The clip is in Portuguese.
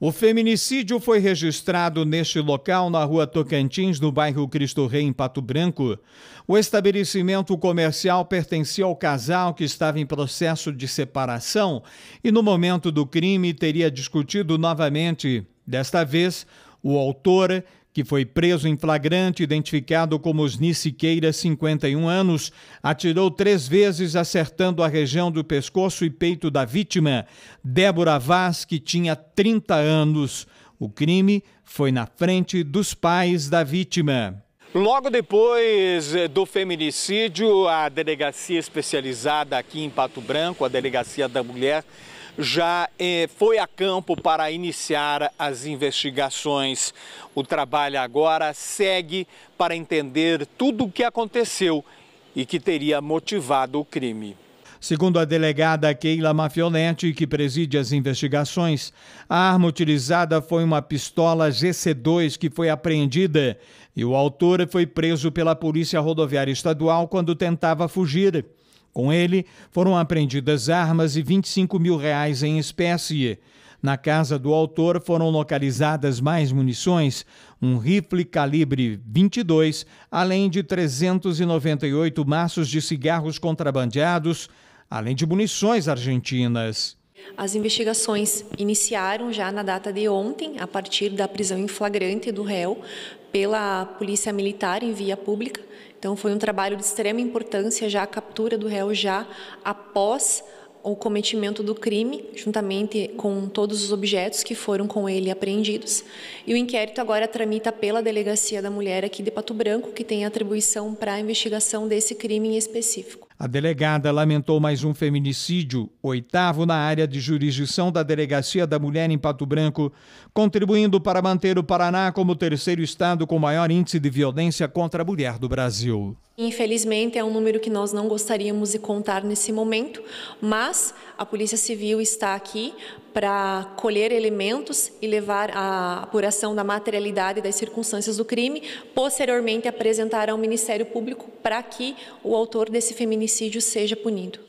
O feminicídio foi registrado neste local, na rua Tocantins, no bairro Cristo Rei, em Pato Branco. O estabelecimento comercial pertencia ao casal que estava em processo de separação e, no momento do crime, teria discutido novamente. Desta vez, o autor que foi preso em flagrante, identificado como Osni Siqueira, 51 anos, atirou três vezes, acertando a região do pescoço e peito da vítima, Débora Vaz, que tinha 30 anos. O crime foi na frente dos pais da vítima. Logo depois eh, do feminicídio, a delegacia especializada aqui em Pato Branco, a Delegacia da Mulher, já eh, foi a campo para iniciar as investigações. O trabalho agora segue para entender tudo o que aconteceu e que teria motivado o crime. Segundo a delegada Keila Mafioletti, que preside as investigações, a arma utilizada foi uma pistola GC2 que foi apreendida e o autor foi preso pela Polícia Rodoviária Estadual quando tentava fugir. Com ele, foram apreendidas armas e 25 mil reais em espécie. Na casa do autor foram localizadas mais munições, um rifle calibre 22, além de 398 maços de cigarros contrabandeados, além de munições argentinas. As investigações iniciaram já na data de ontem, a partir da prisão em flagrante do réu pela Polícia Militar em via pública. Então, foi um trabalho de extrema importância já a captura do réu já após o cometimento do crime, juntamente com todos os objetos que foram com ele apreendidos. E o inquérito agora tramita pela Delegacia da Mulher aqui de Pato Branco, que tem atribuição para a investigação desse crime em específico. A delegada lamentou mais um feminicídio, oitavo na área de jurisdição da Delegacia da Mulher em Pato Branco, contribuindo para manter o Paraná como o terceiro estado com maior índice de violência contra a mulher do Brasil. Infelizmente, é um número que nós não gostaríamos de contar nesse momento, mas a Polícia Civil está aqui para colher elementos e levar a apuração da materialidade das circunstâncias do crime, posteriormente apresentar ao Ministério Público para que o autor desse feminicídio seja punido.